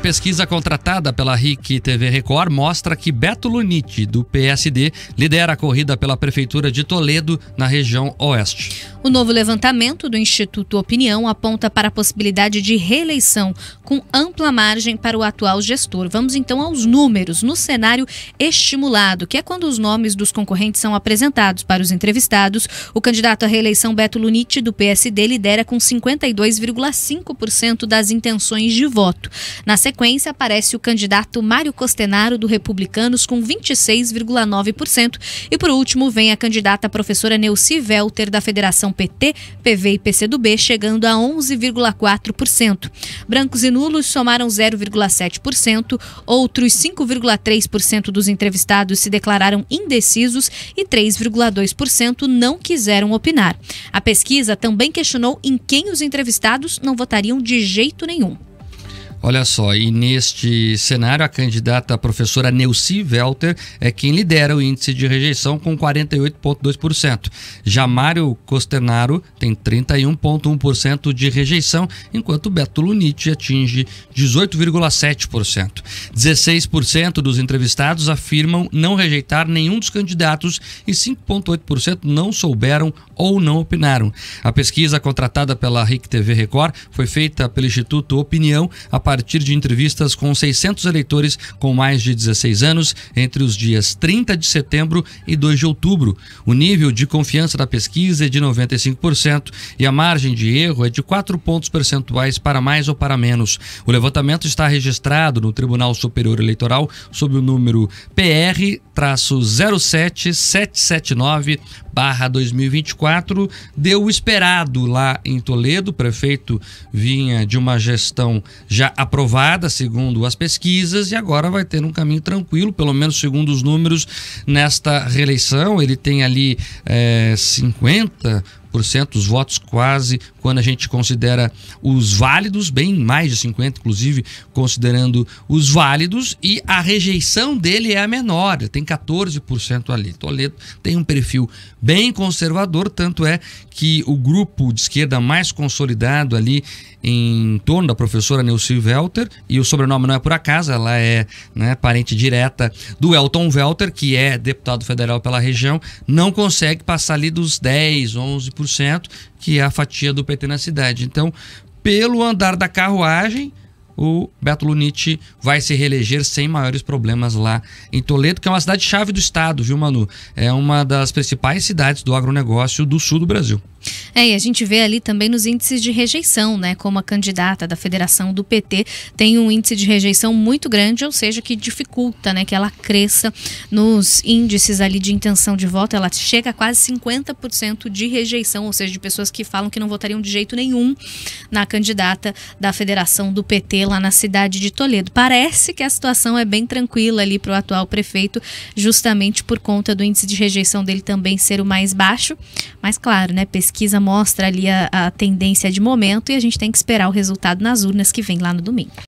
pesquisa contratada pela RIC TV Record mostra que Beto Lunite, do PSD, lidera a corrida pela Prefeitura de Toledo, na região oeste. O novo levantamento do Instituto Opinião aponta para a possibilidade de reeleição, com ampla margem para o atual gestor. Vamos então aos números no cenário estimulado, que é quando os nomes dos concorrentes são apresentados para os entrevistados. O candidato à reeleição Beto Lunite, do PSD, lidera com 52,5% das intenções de voto. Na sequência, aparece o candidato Mário Costenaro, do Republicanos, com 26,9%. E por último, vem a candidata professora Neuci Velter, da Federação PT, PV e PCdoB, chegando a 11,4%. Brancos e nulos somaram 0,7%, outros 5,3% dos entrevistados se declararam indecisos e 3,2% não quiseram opinar. A pesquisa também questionou em quem os entrevistados não votariam de jeito nenhum. Olha só, e neste cenário, a candidata professora Neuci Velter é quem lidera o índice de rejeição com 48,2%. Já Mário Costenaro tem 31,1% de rejeição, enquanto Beto Lunite atinge 18,7%. 16% dos entrevistados afirmam não rejeitar nenhum dos candidatos e 5,8% não souberam ou não opinaram. A pesquisa contratada pela RIC TV Record foi feita pelo Instituto Opinião a partir de entrevistas com 600 eleitores com mais de 16 anos entre os dias 30 de setembro e 2 de outubro. O nível de confiança da pesquisa é de 95% e a margem de erro é de 4 pontos percentuais para mais ou para menos. O levantamento está registrado no Tribunal Superior Eleitoral sob o número PR-07779-2024. Deu o esperado lá em Toledo. O prefeito vinha de uma gestão já aprovada, segundo as pesquisas, e agora vai ter um caminho tranquilo, pelo menos segundo os números, nesta reeleição. Ele tem ali é, eh, 50 dos votos quase, quando a gente considera os válidos, bem mais de 50, inclusive, considerando os válidos, e a rejeição dele é a menor, tem 14% ali. Toledo tem um perfil bem conservador, tanto é que o grupo de esquerda mais consolidado ali em torno da professora Neuci Welter, e o sobrenome não é por acaso, ela é né, parente direta do Elton Welter, que é deputado federal pela região, não consegue passar ali dos 10, 11%. 10%, que é a fatia do PT na cidade. Então, pelo andar da carruagem, o Beto Lunite vai se reeleger sem maiores problemas lá em Toledo, que é uma cidade chave do estado, viu, Manu? É uma das principais cidades do agronegócio do sul do Brasil. É, e a gente vê ali também nos índices de rejeição, né? Como a candidata da federação do PT tem um índice de rejeição muito grande, ou seja, que dificulta, né? Que ela cresça nos índices ali de intenção de voto. Ela chega a quase 50% de rejeição, ou seja, de pessoas que falam que não votariam de jeito nenhum na candidata da federação do PT lá na cidade de Toledo. Parece que a situação é bem tranquila ali para o atual prefeito, justamente por conta do índice de rejeição dele também ser o mais baixo. Mas claro, né? Pesquisa mostra ali a, a tendência de momento e a gente tem que esperar o resultado nas urnas que vem lá no domingo.